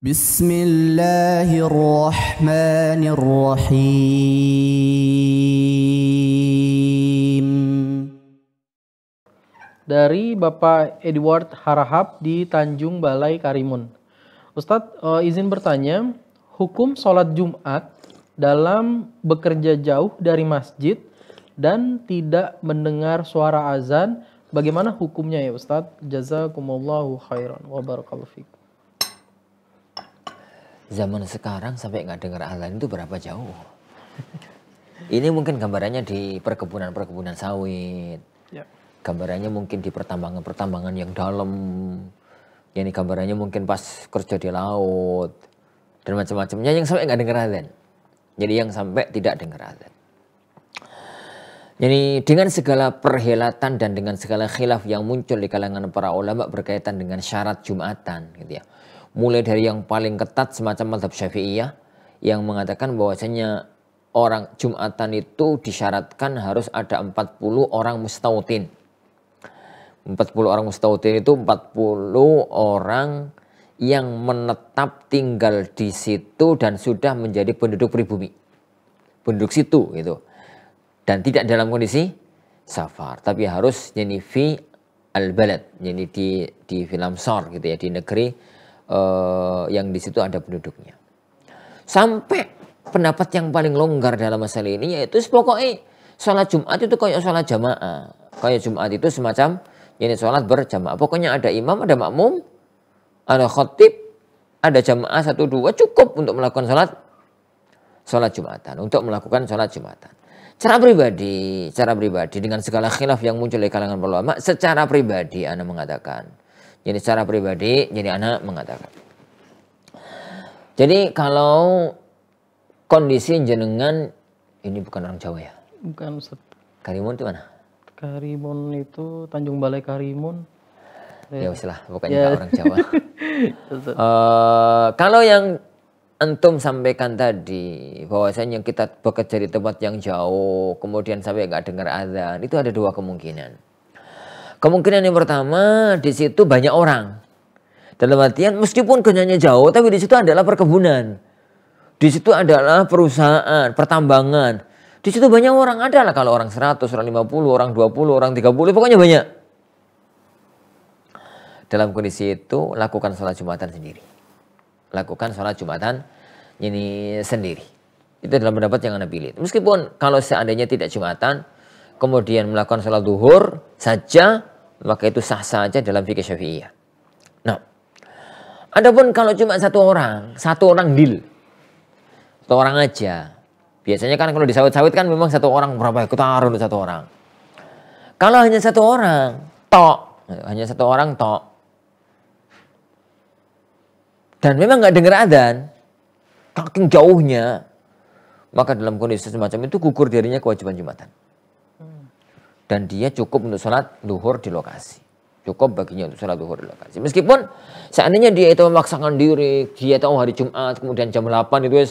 Bismillahirrahmanirrahim. Dari Bapak Edward Harahap di Tanjung Balai Karimun. Ustadz, uh, izin bertanya, hukum sholat Jumat dalam bekerja jauh dari masjid dan tidak mendengar suara azan, bagaimana hukumnya ya Ustadz? Jazakumullahu khairan wa barakallahu fikum zaman sekarang sampai nggak dengar azan itu berapa jauh. Ini mungkin gambarannya di perkebunan-perkebunan sawit. Ya. Gambarannya mungkin di pertambangan-pertambangan yang dalam. Ya ini gambarannya mungkin pas kerja di laut dan macam-macamnya yang sampai nggak dengar azan. Jadi yang sampai tidak dengar azan. Jadi dengan segala perhelatan dan dengan segala khilaf yang muncul di kalangan para ulama berkaitan dengan syarat Jumatan gitu ya. Mulai dari yang paling ketat semacam mazhab Syafi'iyah yang mengatakan bahwasanya orang Jumatan itu disyaratkan harus ada 40 orang mustautin. 40 orang mustautin itu 40 orang yang menetap tinggal di situ dan sudah menjadi penduduk pribumi. Penduduk situ gitu dan tidak dalam kondisi safar tapi harus yani fi al balad yani di di film sor gitu ya di negeri uh, yang di situ ada penduduknya sampai pendapat yang paling longgar dalam masalah ini yaitu pokoknya sholat Jumat itu kayak sholat jamaah kayak Jumat itu semacam ini sholat berjamaah pokoknya ada imam ada makmum ada khotib ada jamaah satu dua cukup untuk melakukan sholat sholat Jumatan, untuk melakukan sholat Jumatan. Cara pribadi, cara pribadi dengan segala khilaf yang muncul di kalangan ulama, secara pribadi anak mengatakan. Jadi secara pribadi, jadi anak mengatakan. Jadi kalau kondisi jenengan ini bukan orang Jawa ya? Bukan Ustaz. Karimun itu mana? Karimun itu Tanjung Balai Karimun. Ya usahlah, bukan ya. orang Jawa. uh, kalau yang antum sampaikan tadi bahwasanya kita bekerja di tempat yang jauh kemudian sampai nggak dengar azan itu ada dua kemungkinan kemungkinan yang pertama di situ banyak orang dalam artian meskipun kenyanya jauh tapi di situ adalah perkebunan di situ adalah perusahaan pertambangan di situ banyak orang adalah kalau orang 100 orang 50 orang 20 orang 30 pokoknya banyak dalam kondisi itu lakukan sholat jumatan sendiri lakukan sholat Jumatan ini sendiri. Itu dalam pendapat yang Anda pilih. Meskipun kalau seandainya tidak Jumatan, kemudian melakukan sholat duhur saja, maka itu sah saja dalam fikih syafi'iyah. Nah, adapun kalau cuma satu orang, satu orang deal, satu orang aja. Biasanya kan kalau disawit-sawit kan memang satu orang berapa ikut taruh satu orang. Kalau hanya satu orang, tok, hanya satu orang tok, dan memang nggak dengar adan saking jauhnya maka dalam kondisi semacam itu gugur dirinya kewajiban jumatan dan dia cukup untuk sholat duhur di lokasi cukup baginya untuk sholat duhur di lokasi meskipun seandainya dia itu memaksakan diri dia tahu hari Jumat kemudian jam 8 itu wes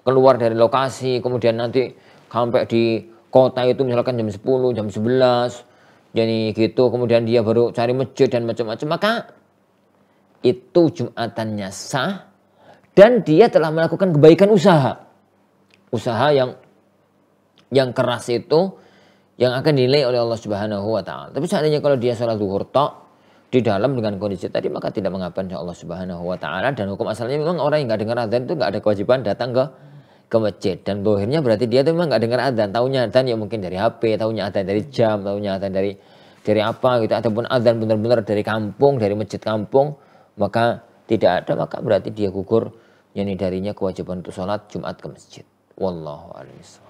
keluar dari lokasi kemudian nanti sampai di kota itu misalkan jam 10 jam 11 jadi gitu kemudian dia baru cari masjid dan macam-macam maka itu Jumatannya sah dan dia telah melakukan kebaikan usaha. Usaha yang yang keras itu yang akan dinilai oleh Allah Subhanahu wa taala. Tapi seandainya kalau dia sholat zuhur tok di dalam dengan kondisi tadi maka tidak mengapa Allah Subhanahu wa taala dan hukum asalnya memang orang yang nggak dengar azan itu nggak ada kewajiban datang ke ke masjid dan bohirnya berarti dia tuh memang nggak dengar azan tahunya azan ya mungkin dari HP tahunya azan dari jam tahunya azan dari dari apa gitu ataupun azan benar-benar dari kampung dari masjid kampung maka tidak ada maka berarti dia gugur yakni darinya kewajiban untuk sholat Jumat ke masjid. Wallahu a'lam